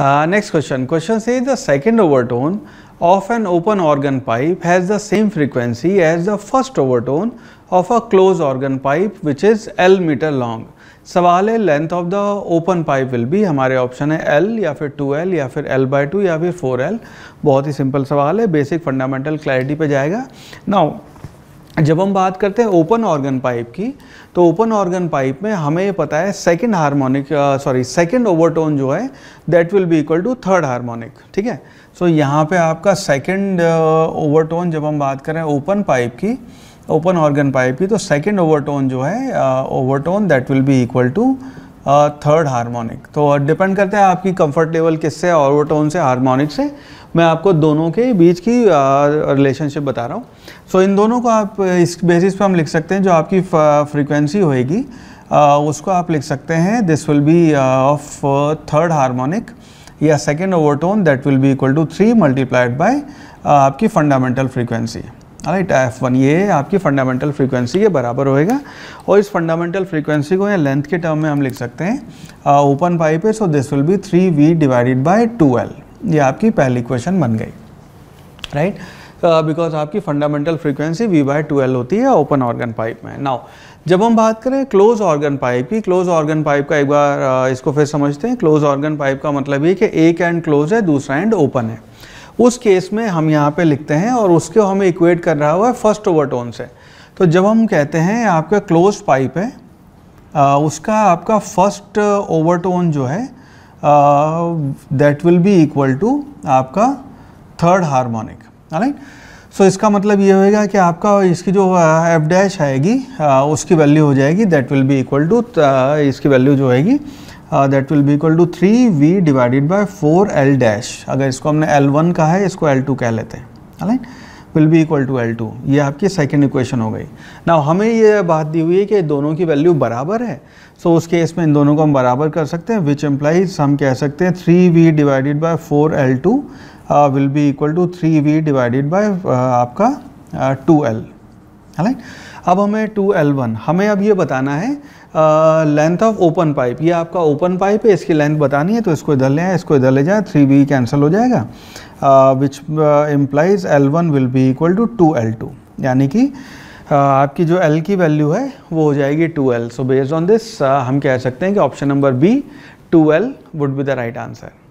next question question से the second overtone of an open organ pipe has the same frequency as the first overtone of a closed organ pipe which is L metre long सवाल है length of the open pipe will भी हमारे option है L या फिर to L या फिर L by two या फिर फोर एल बहुत ही सिंपल सवाल है बेसिक फंडामेंटल क्लैरिटी पर जाएगा नाउ जब हम बात करते हैं ओपन ऑर्गन पाइप की तो ओपन ऑर्गन पाइप में हमें ये पता है second harmonic sorry second overtone जो है that will be equal to third harmonic ठीक है सो so, यहाँ पे आपका सेकंड ओवरटोन जब हम बात करें ओपन पाइप की ओपन ऑर्गन पाइप की तो सेकंड ओवरटोन जो है overtone that will be equal to third harmonic तो डिपेंड करते हैं आपकी कंफर्ट लेवल किससे और वो टोन से हारमोनिक से मैं आपको दोनों के बीच की रिलेशनशिप बता रहा हूँ सो so, इन दोनों को आप इस बेसिस पर हम लिख सकते हैं जो आपकी फ्रीक्वेंसी होएगी उसको आप लिख सकते हैं this will be of third harmonic या second overtone that will be equal to three multiplied by आपकी fundamental frequency right F one ये है आपकी फंडामेंटल फ्रीक्वेंसी के बराबर होएगा और इस फंडामेंटल फ्रीक्वेंसी को या लेंथ के टर्म में हम लिख सकते हैं ओपन पाइप है so this will be three V divided by two L ये आपकी पहली क्वेश्चन बन गई राइट बिकॉज आपकी fundamental frequency V by L होती है ओपन ऑर्गन पाइप में नाउ जब हम बात करें क्लोज ऑर्गन पाइप की क्लोज ऑर्गन पाइप का एक बार इसको फिर समझते हैं क्लोज ऑर्गन पाइप का मतलब ये कि एक एंड क्लोज है दूसरा एंड ओपन है उस केस में हम यहाँ पे लिखते हैं और उसको हमें इक्वेट कर रहा हुआ है फर्स्ट ओवरटोन से तो जब हम कहते हैं आपका क्लोज पाइप है आ, उसका आपका फर्स्ट ओवरटोन जो है that will be equal to आपका थर्ड हारमोनिक राइट सो इसका मतलब ये होएगा कि आपका इसकी जो एफ डैश आएगी आ, उसकी वैल्यू हो जाएगी that will be equal to इसकी वैल्यू जो होएगी that will be equal to three V divided by four L dash अगर इसको हमने एल वन कहा है इसको एल टू कह लेते हैं will be equal to L two ये आपकी सेकेंड इक्वेशन हो गई ना हमें ये बात दी हुई है कि दोनों की वैल्यू बराबर है सो so, उस केस में इन दोनों को हम बराबर कर सकते हैं विच एम्प्लाइज हम कह सकते हैं three V divided by four L two will be equal to three V divided by आपका टू uh, एल है अब हमें टू एल वन हमें अब ये बताना है लेंथ ऑफ ओपन पाइप ये आपका ओपन पाइप है इसकी लेंथ बतानी है तो इसको इधर ले आए इसको इधर ले जाए थ्री बी कैंसिल हो जाएगा which implies L one will be equal to two L two यानी कि uh, आपकी जो एल की वैल्यू है वो हो जाएगी two L so based on this हम कह सकते हैं कि option number B two L would be the right answer